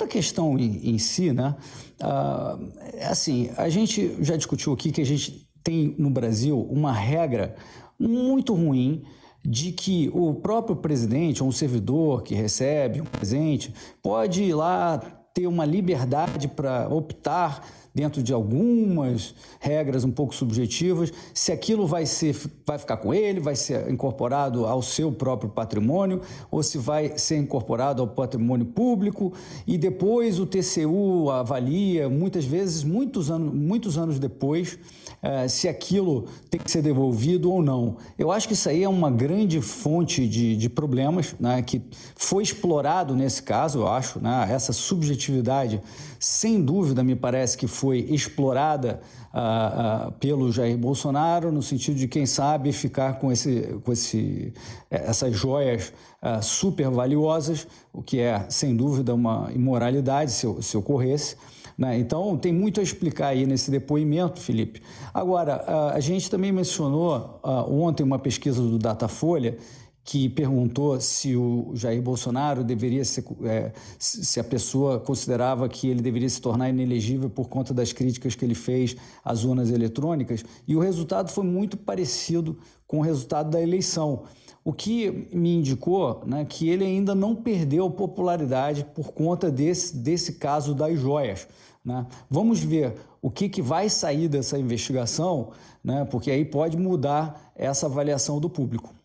Outra questão em, em si, né? Ah, é assim, a gente já discutiu aqui que a gente tem no Brasil uma regra muito ruim de que o próprio presidente ou um servidor que recebe um presente pode ir lá ter uma liberdade para optar dentro de algumas regras um pouco subjetivas, se aquilo vai, ser, vai ficar com ele, vai ser incorporado ao seu próprio patrimônio, ou se vai ser incorporado ao patrimônio público, e depois o TCU avalia, muitas vezes, muitos anos, muitos anos depois, eh, se aquilo tem que ser devolvido ou não. Eu acho que isso aí é uma grande fonte de, de problemas, né, que foi explorado nesse caso, eu acho, né, essa subjetividade, sem dúvida, me parece que foi foi explorada ah, ah, pelo Jair Bolsonaro, no sentido de, quem sabe, ficar com, esse, com esse, eh, essas joias ah, super valiosas, o que é, sem dúvida, uma imoralidade se, se ocorresse. Né? Então, tem muito a explicar aí nesse depoimento, Felipe. Agora, ah, a gente também mencionou ontem uma pesquisa do Datafolha que perguntou se o Jair Bolsonaro deveria ser, é, se a pessoa considerava que ele deveria se tornar inelegível por conta das críticas que ele fez às urnas eletrônicas, e o resultado foi muito parecido com o resultado da eleição. O que me indicou né, que ele ainda não perdeu popularidade por conta desse, desse caso das joias. Né? Vamos ver o que, que vai sair dessa investigação, né, porque aí pode mudar essa avaliação do público.